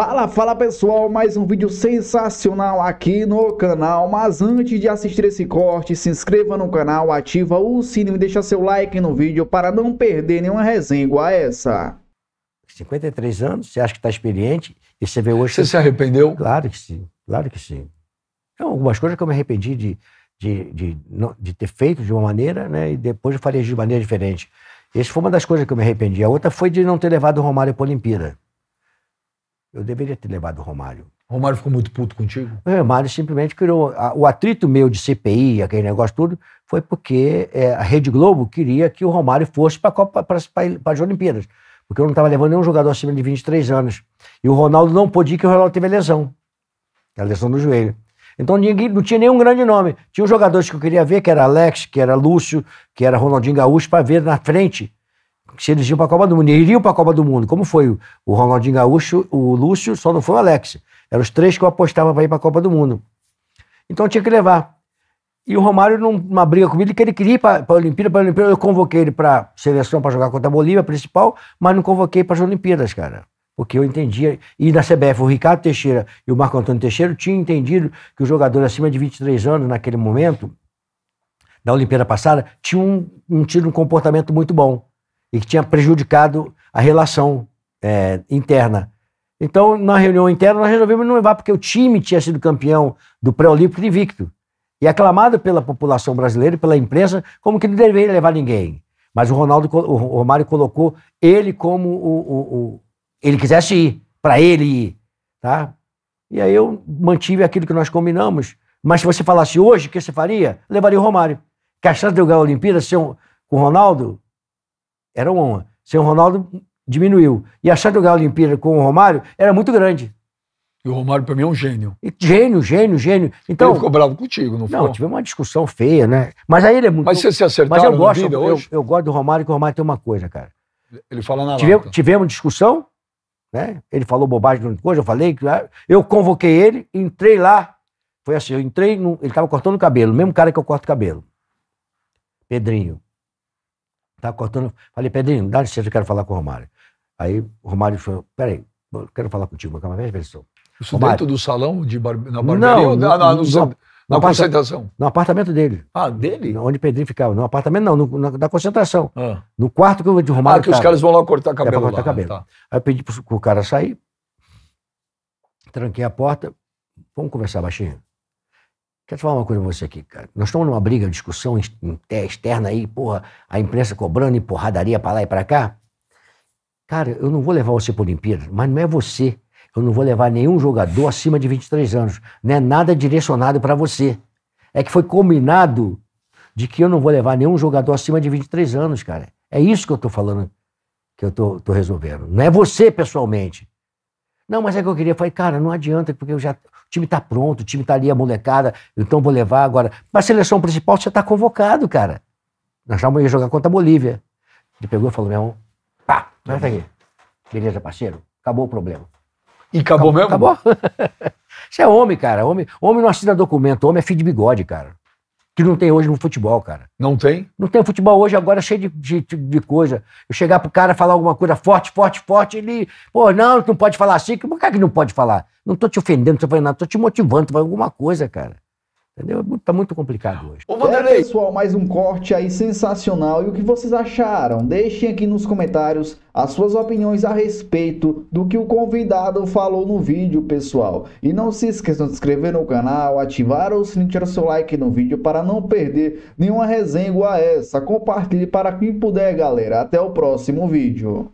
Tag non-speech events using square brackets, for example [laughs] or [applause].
Fala, fala pessoal, mais um vídeo sensacional aqui no canal, mas antes de assistir esse corte, se inscreva no canal, ativa o sininho e deixa seu like no vídeo para não perder nenhuma resenha igual a essa. 53 anos, você acha que está experiente e você vê hoje... Você que... se arrependeu? Claro que sim, claro que sim. Então, algumas coisas que eu me arrependi de, de, de, de ter feito de uma maneira né, e depois eu faria de maneira diferente. Essa foi uma das coisas que eu me arrependi. A outra foi de não ter levado o Romário para a Olimpíada. Eu deveria ter levado o Romário. O Romário ficou muito puto contigo? O Romário simplesmente criou. o atrito meu de CPI, aquele negócio tudo, foi porque é, a Rede Globo queria que o Romário fosse para as Olimpíadas. Porque eu não estava levando nenhum jogador acima de 23 anos. E o Ronaldo não podia, que o Ronaldo teve a lesão a lesão do joelho. Então ninguém, não tinha nenhum grande nome. Tinha os jogadores que eu queria ver, que era Alex, que era Lúcio, que era Ronaldinho Gaúcho, para ver na frente se eles iam para a Copa do Mundo. E iriam para a Copa do Mundo. Como foi o Ronaldinho Gaúcho, o Lúcio, só não foi o Alex. Eram os três que eu apostava para ir para a Copa do Mundo. Então tinha que levar. E o Romário, numa briga comigo, que ele queria ir para a Olimpíada, para a Olimpíada, eu convoquei ele para a seleção para jogar contra a Bolívia, principal, mas não convoquei para as Olimpíadas, cara. Porque eu entendia. E na CBF, o Ricardo Teixeira e o Marco Antônio Teixeira tinham entendido que o jogador acima de 23 anos, naquele momento, da Olimpíada passada, tinha um, um, tinha um comportamento muito bom e que tinha prejudicado a relação é, interna. Então, na reunião interna, nós resolvemos não levar, porque o time tinha sido campeão do pré-olímpico invicto. E aclamado pela população brasileira e pela imprensa como que não deveria levar ninguém. Mas o Ronaldo, o Romário colocou ele como o, o, o ele quisesse ir, para ele ir, tá? E aí eu mantive aquilo que nós combinamos. Mas se você falasse hoje, o que você faria? levaria o Romário. Que a chance de eu ganhar a Olimpíada ser um, com o Ronaldo era uma. Sem o Ronaldo, diminuiu. E a chance do Galo Olimpíada com o Romário era muito grande. E o Romário, para mim, é um gênio. Gênio, gênio, gênio. Então, ele ficou bravo contigo, não foi? Não, tivemos uma discussão feia, né? Mas aí ele é muito. Mas você se acertou, mas eu gosto, vida eu, hoje? Eu, eu gosto do Romário, porque o Romário tem uma coisa, cara. Ele fala na tivemos, lata. Tivemos discussão, né? Ele falou bobagem durante coisa, eu falei. Eu convoquei ele, entrei lá. Foi assim, eu entrei, no, ele estava cortando o cabelo, o mesmo cara que eu corto cabelo. Pedrinho tá cortando. Falei, Pedrinho, dá licença, eu quero falar com o Romário. Aí o Romário falou, peraí, eu quero falar contigo, calma, vem, pessoal. Isso Romário. dentro do salão, de bar... na barbearia? Não, na, no, no, na no concentração? No apartamento dele. Ah, dele? Onde Pedrinho ficava. No apartamento não, no, na, na concentração. Ah. No quarto que o de Romário Ah, que os caras vão lá cortar cabelo é, cortar lá, cabelo. Tá. Aí eu pedi pro, pro cara sair, tranquei a porta, vamos conversar baixinho. Quero te falar uma coisa pra você aqui, cara. Nós estamos numa briga, discussão externa aí, porra, a imprensa cobrando e porradaria pra lá e pra cá. Cara, eu não vou levar você pra Olimpíada, mas não é você. Eu não vou levar nenhum jogador acima de 23 anos. Não é nada direcionado para você. É que foi combinado de que eu não vou levar nenhum jogador acima de 23 anos, cara. É isso que eu tô falando, que eu tô, tô resolvendo. Não é você pessoalmente. Não, mas é que eu queria. Eu falei, cara, não adianta, porque eu já, o time tá pronto, o time tá ali, a molecada, então vou levar agora. Para seleção principal, você tá convocado, cara. Nós já vamos jogar contra a Bolívia. Ele pegou e falou, meu irmão, pá, vai tá aqui. Beleza, parceiro? Acabou o problema. E acabou, acabou mesmo? Acabou. [laughs] Você é homem, cara. Homem, homem não assina documento, homem é filho de bigode, cara que não tem hoje no futebol, cara. Não tem? Não tem futebol hoje, agora é cheio de, de, de coisa. Eu chegar pro cara falar alguma coisa forte, forte, forte, ele. Pô, não, tu não pode falar assim. Por que, é que não pode falar? Não tô te ofendendo, não tô falando nada, tô te motivando, tu vai alguma coisa, cara. Entendeu? É tá muito complicado hoje. Ô, É, pessoal, mais um corte aí sensacional. E o que vocês acharam? Deixem aqui nos comentários as suas opiniões a respeito do que o convidado falou no vídeo, pessoal. E não se esqueçam de se inscrever no canal, ativar o sininho, tirar seu like no vídeo para não perder nenhuma resenha igual a essa. Compartilhe para quem puder, galera. Até o próximo vídeo.